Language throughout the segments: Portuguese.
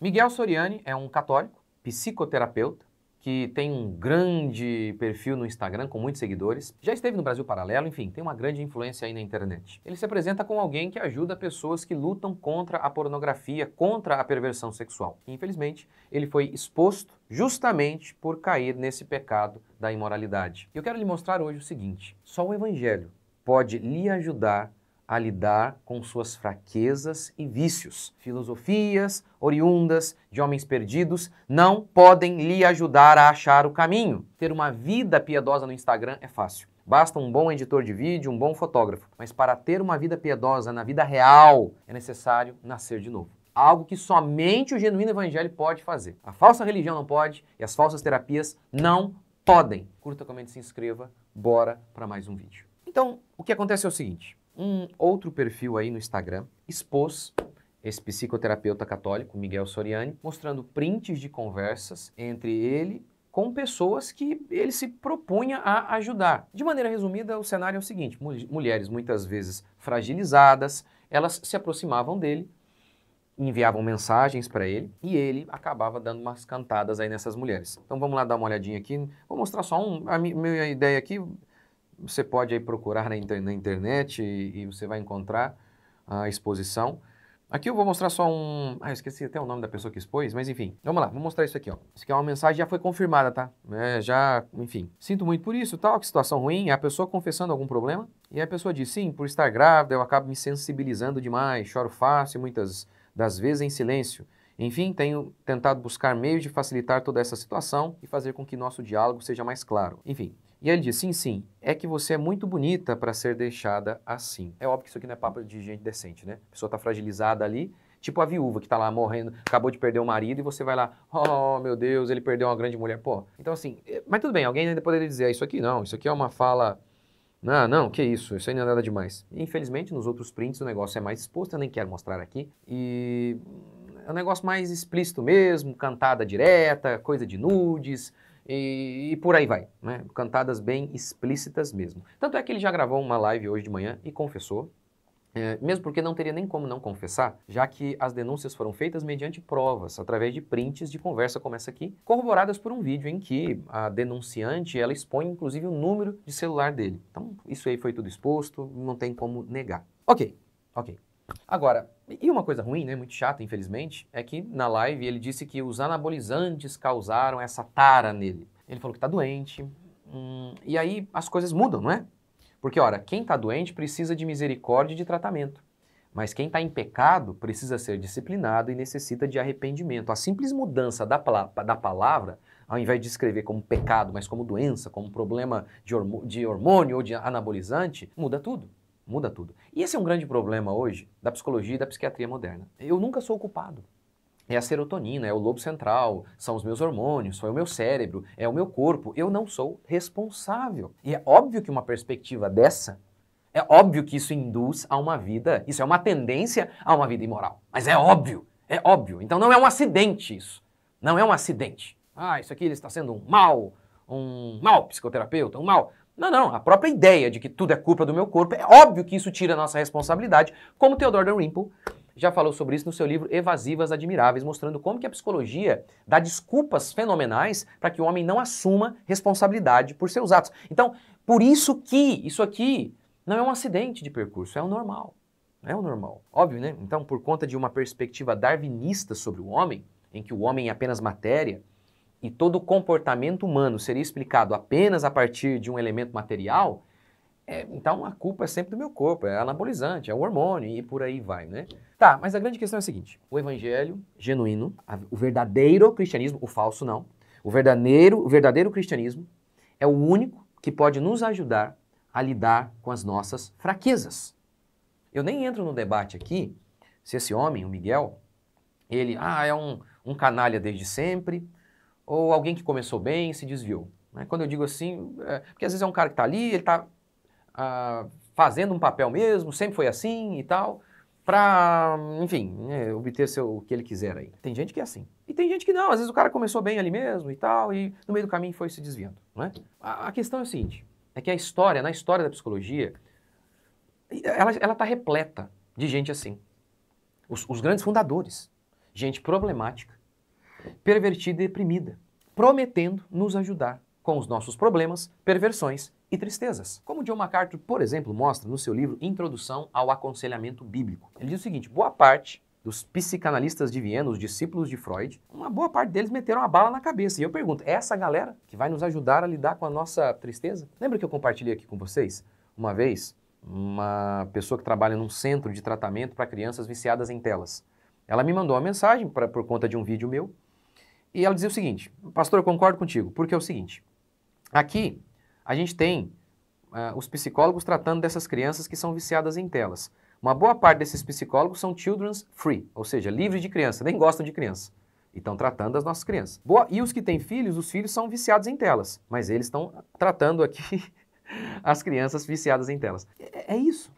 Miguel Soriani é um católico, psicoterapeuta, que tem um grande perfil no Instagram com muitos seguidores, já esteve no Brasil Paralelo, enfim, tem uma grande influência aí na internet. Ele se apresenta como alguém que ajuda pessoas que lutam contra a pornografia, contra a perversão sexual. E, infelizmente, ele foi exposto justamente por cair nesse pecado da imoralidade. Eu quero lhe mostrar hoje o seguinte: só o evangelho pode lhe ajudar a lidar com suas fraquezas e vícios. Filosofias oriundas de homens perdidos não podem lhe ajudar a achar o caminho. Ter uma vida piedosa no Instagram é fácil. Basta um bom editor de vídeo, um bom fotógrafo. Mas para ter uma vida piedosa na vida real, é necessário nascer de novo. Algo que somente o genuíno evangelho pode fazer. A falsa religião não pode e as falsas terapias não podem. Curta, comente, se inscreva. Bora para mais um vídeo. Então, o que acontece é o seguinte: um outro perfil aí no Instagram expôs esse psicoterapeuta católico, Miguel Soriani, mostrando prints de conversas entre ele com pessoas que ele se propunha a ajudar. De maneira resumida, o cenário é o seguinte: mulheres muitas vezes fragilizadas, elas se aproximavam dele, enviavam mensagens para ele e ele acabava dando umas cantadas aí nessas mulheres. Então vamos lá dar uma olhadinha aqui. Vou mostrar só um, a minha ideia aqui você pode aí procurar na, inter na internet e, e, você vai encontrar a exposição. Aqui eu vou mostrar só um... Ah, eu esqueci até o nome da pessoa que expôs, mas enfim. Vamos lá, vou mostrar isso aqui, ó. Isso aqui é uma mensagem, já foi confirmada, tá? É, já, enfim. Sinto muito por isso, tal, que situação ruim. É a pessoa confessando algum problema. E a pessoa diz, sim, por estar grávida, eu acabo me sensibilizando demais, choro fácil, muitas das vezes em silêncio. Enfim, tenho tentado buscar meios de facilitar toda essa situação e fazer com que nosso diálogo seja mais claro. Enfim, e ele diz: sim, sim, é que você é muito bonita para ser deixada assim. É óbvio que isso aqui não é papo de gente decente, né? A pessoa está fragilizada ali, tipo a viúva que está lá morrendo, acabou de perder o marido e você vai lá, oh meu Deus, ele perdeu uma grande mulher. Pô, então assim, eh, mas tudo bem, alguém ainda poderia dizer: ah, isso aqui não, isso aqui é uma fala. Não, não, que isso, isso aí não é nada demais. Infelizmente, nos outros prints o negócio é mais exposto, eu nem quero mostrar aqui. E é um negócio mais explícito mesmo, cantada direta, coisa de nudes, e, e por aí vai. Né? Cantadas bem explícitas mesmo. Tanto é que ele já gravou uma live hoje de manhã e confessou. É, mesmo porque não teria nem como não confessar, já que as denúncias foram feitas mediante provas, através de prints de conversa como essa aqui, corroboradas por um vídeo em que a denunciante ela expõe inclusive o número de celular dele. Então, isso aí foi tudo exposto, não tem como negar. Ok, ok. Agora, e uma coisa ruim, né, muito chata, infelizmente, é que na live ele disse que os anabolizantes causaram essa tara nele. Ele falou que está doente, hum, e aí as coisas mudam, não é? Porque, ora, quem está doente precisa de misericórdia e de tratamento. Mas quem está em pecado precisa ser disciplinado e necessita de arrependimento. A simples mudança da, da palavra, ao invés de escrever como pecado, mas como doença, como problema de, hormônio, de hormônio ou de anabolizante, muda tudo. Muda tudo. E esse é um grande problema hoje da psicologia e da psiquiatria moderna. Eu nunca sou o culpado. É a serotonina, é o lobo central, são os meus hormônios, foi o meu cérebro, é o meu corpo. Eu não sou responsável. E é óbvio que uma perspectiva dessa, é óbvio que isso induz a uma vida, isso é uma tendência a uma vida imoral. Mas é óbvio, é óbvio. Então não é um acidente isso. Não é um acidente. Ah, isso aqui ele está sendo um mal, um mal psicoterapeuta, um mal. Não, não. A própria ideia de que tudo é culpa do meu corpo, é óbvio que isso tira a nossa responsabilidade, como Theodore Dalrymple já falou sobre isso no seu livro Evasivas Admiráveis, mostrando como que a psicologia dá desculpas fenomenais para que o homem não assuma responsabilidade por seus atos. Então, por isso que isso aqui não é um acidente de percurso, é o normal. É o normal. Óbvio, né? Então, por conta de uma perspectiva darwinista sobre o homem, em que o homem é apenas matéria, e todo o comportamento humano seria explicado apenas a partir de um elemento material, é, então a culpa é sempre do meu corpo, é anabolizante, é um hormônio e por aí vai, né? Tá, mas a grande questão é a seguinte: o evangelho genuíno, a, o verdadeiro cristianismo, o falso não, o verdadeiro, o verdadeiro cristianismo é o único que pode nos ajudar a lidar com as nossas fraquezas. Eu nem entro no debate aqui se esse homem, o Miguel, ele ah, é um, um canalha desde sempre, ou alguém que começou bem e se desviou. Né? Quando eu digo assim, é, porque às vezes é um cara que está ali, ele está ah, fazendo um papel mesmo, sempre foi assim e tal, para, enfim, é, obter seu, o que ele quiser aí. Tem gente que é assim. E tem gente que não, às vezes o cara começou bem ali mesmo e tal, e no meio do caminho foi se desviando. Né? A, a questão é o seguinte, é que a história, na história da psicologia, ela está repleta de gente assim. Os, os grandes fundadores, gente problemática, pervertida e deprimida, prometendo nos ajudar com os nossos problemas, perversões e tristezas. Como John MacArthur, por exemplo, mostra no seu livro Introdução ao Aconselhamento Bíblico. Ele diz o seguinte: boa parte dos psicanalistas de Viena, os discípulos de Freud, uma boa parte deles meteram a bala na cabeça. E eu pergunto, é essa galera que vai nos ajudar a lidar com a nossa tristeza? Lembra que eu compartilhei aqui com vocês uma vez uma pessoa que trabalha num centro de tratamento para crianças viciadas em telas? Ela me mandou uma mensagem pra, por conta de um vídeo meu e ela dizia o seguinte: Pastor, eu concordo contigo, porque é o seguinte. Aqui a gente tem uh, os psicólogos tratando dessas crianças que são viciadas em telas. Uma boa parte desses psicólogos são children's free, ou seja, livres de criança, nem gostam de criança. E estão tratando as nossas crianças. Boa, e os que têm filhos, os filhos são viciados em telas, mas eles estão tratando aqui as crianças viciadas em telas. É, é isso.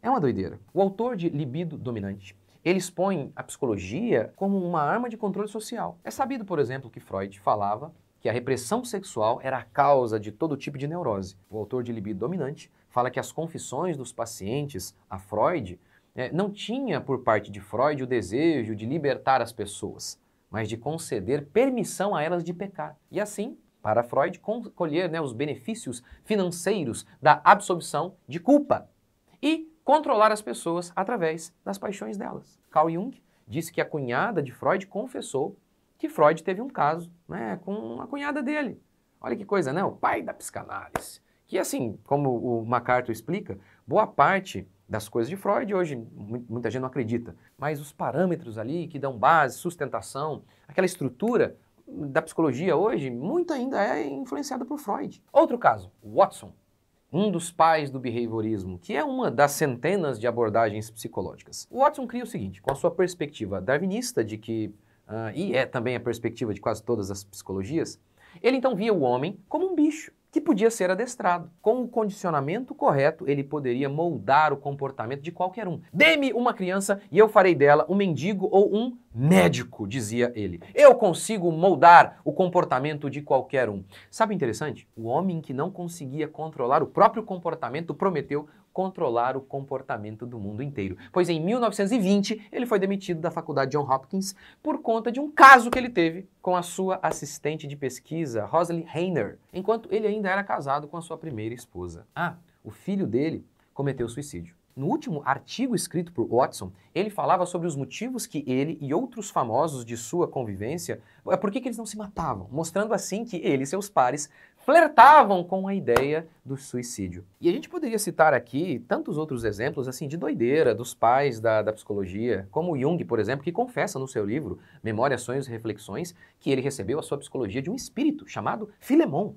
É uma doideira. O autor de Libido Dominante ele expõe a psicologia como uma arma de controle social. É sabido, por exemplo, que Freud falava que a repressão sexual era a causa de todo tipo de neurose. O autor de Libido Dominante fala que as confissões dos pacientes a Freud é, não tinha por parte de Freud o desejo de libertar as pessoas, mas de conceder permissão a elas de pecar. E assim, para Freud, colher né, os benefícios financeiros da absolvição de culpa. E controlar as pessoas através das paixões delas. Carl Jung disse que a cunhada de Freud confessou que Freud teve um caso né, com a cunhada dele. Olha que coisa, né? O pai da psicanálise. Que assim, como o MacArthur explica, boa parte das coisas de Freud hoje muita gente não acredita, mas os parâmetros ali que dão base, sustentação, aquela estrutura da psicologia hoje, muito ainda é influenciada por Freud. Outro caso, Watson um dos pais do behaviorismo, que é uma das centenas de abordagens psicológicas. O Watson cria o seguinte, com a sua perspectiva darwinista de que, uh, e é também a perspectiva de quase todas as psicologias, ele então via o homem como um bicho, que podia ser adestrado. Com o condicionamento correto, ele poderia moldar o comportamento de qualquer um. Dê-me uma criança e eu farei dela um mendigo ou um médico, dizia ele. Eu consigo moldar o comportamento de qualquer um. Sabe interessante? O homem que não conseguia controlar o próprio comportamento prometeu controlar o comportamento do mundo inteiro. Pois em 1920 ele foi demitido da faculdade John Hopkins por conta de um caso que ele teve com a sua assistente de pesquisa, Rosalie Heiner, enquanto ele ainda era casado com a sua primeira esposa. Ah, o filho dele cometeu suicídio. No último artigo escrito por Watson, ele falava sobre os motivos que ele e outros famosos de sua convivência, é, por que, que eles não se matavam, mostrando assim que ele e seus pares flertavam com a ideia do suicídio. E a gente poderia citar aqui tantos outros exemplos assim de doideira dos pais da, da psicologia, como Jung, por exemplo, que confessa no seu livro Memórias, Sonhos e Reflexões que ele recebeu a sua psicologia de um espírito chamado Filemon.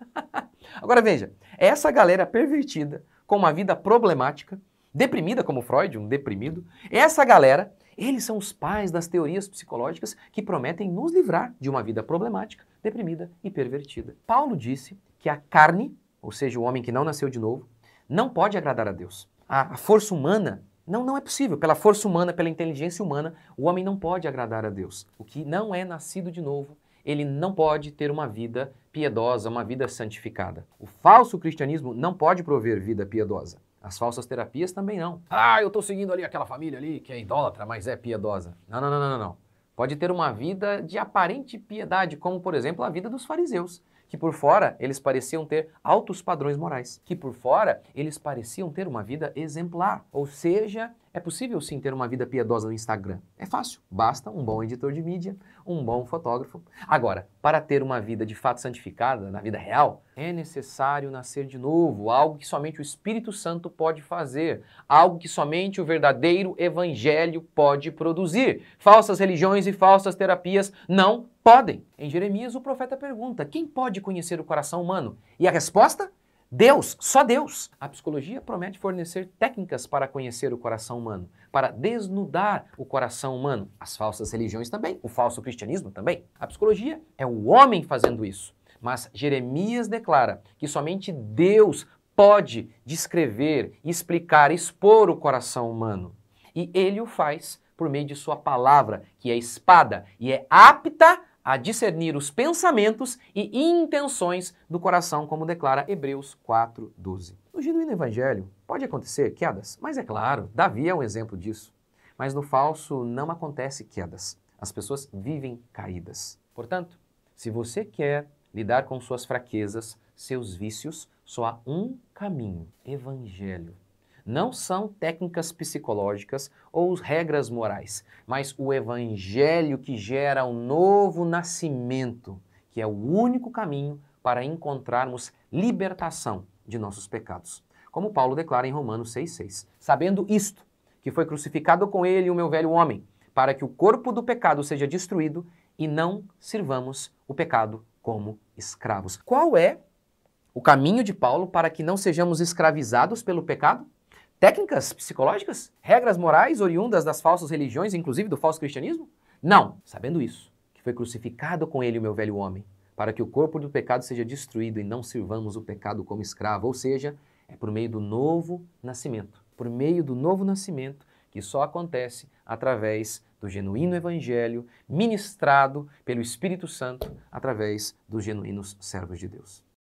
Agora veja, é essa galera pervertida, com uma vida problemática, deprimida como Freud, um deprimido, é essa galera eles são os pais das teorias psicológicas que prometem nos livrar de uma vida problemática, deprimida e pervertida. Paulo disse que a carne, ou seja, o homem que não nasceu de novo, não pode agradar a Deus. A, força humana não, não é possível. Pela força humana, pela inteligência humana, o homem não pode agradar a Deus. O que não é nascido de novo, ele não pode ter uma vida piedosa, uma vida santificada. O falso cristianismo não pode prover vida piedosa. As falsas terapias também não. Ah, eu estou seguindo ali aquela família ali que é idólatra, mas é piedosa. Não, não, não, não, não. Pode ter uma vida de aparente piedade, como por exemplo a vida dos fariseus, que por fora eles pareciam ter altos padrões morais, que por fora eles pareciam ter uma vida exemplar, ou seja, é possível sim ter uma vida piedosa no Instagram. É fácil, basta um bom editor de mídia, um bom fotógrafo. Agora, para ter uma vida de fato santificada, na vida real, é necessário nascer de novo, algo que somente o Espírito Santo pode fazer, algo que somente o verdadeiro evangelho pode produzir. Falsas religiões e falsas terapias não podem. Em Jeremias, o profeta pergunta: quem pode conhecer o coração humano? E a resposta? Deus, só Deus. A psicologia promete fornecer técnicas para conhecer o coração humano, para desnudar o coração humano. As falsas religiões também, o falso cristianismo também. A psicologia é o homem fazendo isso. Mas Jeremias declara que somente Deus pode descrever, explicar, expor o coração humano. E ele o faz por meio de sua palavra, que é espada e é apta a discernir os pensamentos e intenções do coração, como declara Hebreus 4,12. No genuíno evangelho, pode acontecer quedas, mas é claro, Davi é um exemplo disso. Mas no falso não acontece quedas. As pessoas vivem caídas. Portanto, se você quer lidar com suas fraquezas, seus vícios, só há um caminho: evangelho não são técnicas psicológicas ou regras morais, mas o evangelho que gera um novo nascimento, que é o único caminho para encontrarmos libertação de nossos pecados. Como Paulo declara em Romanos 6,6. Sabendo isto, que foi crucificado com ele o meu velho homem, para que o corpo do pecado seja destruído e não sirvamos o pecado como escravos. Qual é o caminho de Paulo para que não sejamos escravizados pelo pecado? Técnicas psicológicas? Regras morais oriundas das falsas religiões, inclusive do falso cristianismo? Não, sabendo isso, que foi crucificado com ele o meu velho homem, para que o corpo do pecado seja destruído e não sirvamos o pecado como escravo, ou seja, é por meio do novo nascimento. Por meio do novo nascimento, que só acontece através do genuíno evangelho ministrado pelo Espírito Santo através dos genuínos servos de Deus.